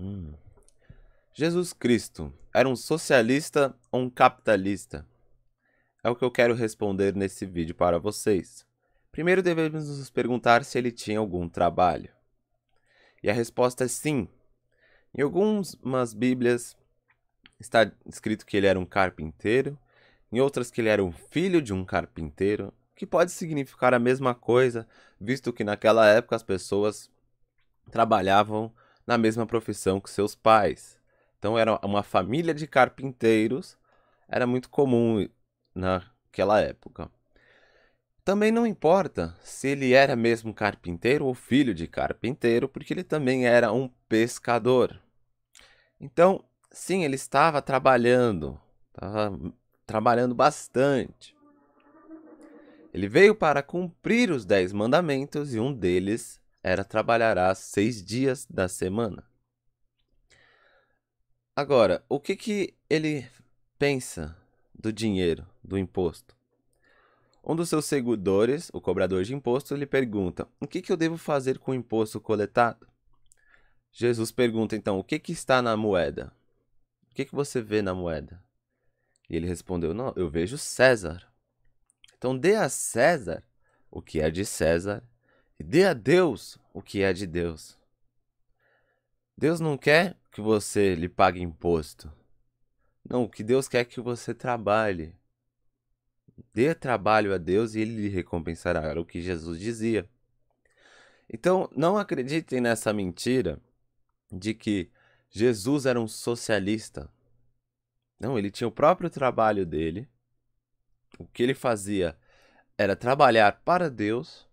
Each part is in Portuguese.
Hum. Jesus Cristo era um socialista ou um capitalista? É o que eu quero responder nesse vídeo para vocês. Primeiro devemos nos perguntar se ele tinha algum trabalho. E a resposta é sim. Em algumas Bíblias está escrito que ele era um carpinteiro, em outras que ele era um filho de um carpinteiro, que pode significar a mesma coisa, visto que naquela época as pessoas trabalhavam na mesma profissão que seus pais. Então era uma família de carpinteiros, era muito comum naquela época. Também não importa se ele era mesmo carpinteiro ou filho de carpinteiro, porque ele também era um pescador. Então, sim, ele estava trabalhando, estava trabalhando bastante. Ele veio para cumprir os dez mandamentos e um deles era trabalhará seis dias da semana. Agora, o que, que ele pensa do dinheiro, do imposto? Um dos seus seguidores, o cobrador de imposto, lhe pergunta: O que, que eu devo fazer com o imposto coletado? Jesus pergunta então: O que, que está na moeda? O que, que você vê na moeda? E ele respondeu: Não, eu vejo César. Então dê a César o que é de César e dê a Deus o que é de Deus. Deus não quer que você lhe pague imposto. Não, o que Deus quer é que você trabalhe. Dê trabalho a Deus e ele lhe recompensará, era o que Jesus dizia. Então, não acreditem nessa mentira de que Jesus era um socialista. Não, ele tinha o próprio trabalho dele. O que ele fazia era trabalhar para Deus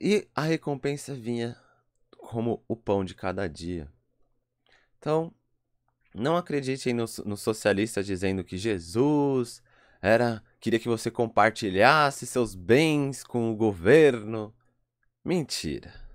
e a recompensa vinha como o pão de cada dia. Então, não acreditem nos no socialistas dizendo que Jesus era queria que você compartilhasse seus bens com o governo. Mentira.